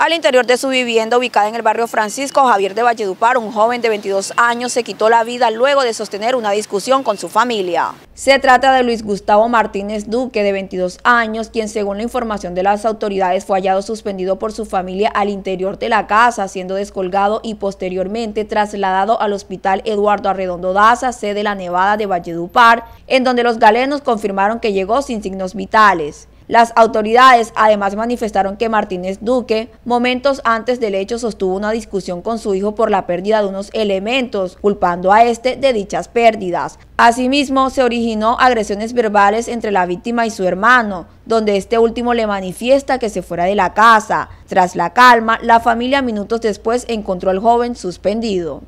Al interior de su vivienda ubicada en el barrio Francisco Javier de Valledupar, un joven de 22 años se quitó la vida luego de sostener una discusión con su familia. Se trata de Luis Gustavo Martínez Duque, de 22 años, quien según la información de las autoridades fue hallado suspendido por su familia al interior de la casa, siendo descolgado y posteriormente trasladado al hospital Eduardo Arredondo Daza, sede de la Nevada de Valledupar, en donde los galenos confirmaron que llegó sin signos vitales. Las autoridades además manifestaron que Martínez Duque, momentos antes del hecho, sostuvo una discusión con su hijo por la pérdida de unos elementos, culpando a este de dichas pérdidas. Asimismo, se originó agresiones verbales entre la víctima y su hermano, donde este último le manifiesta que se fuera de la casa. Tras la calma, la familia minutos después encontró al joven suspendido.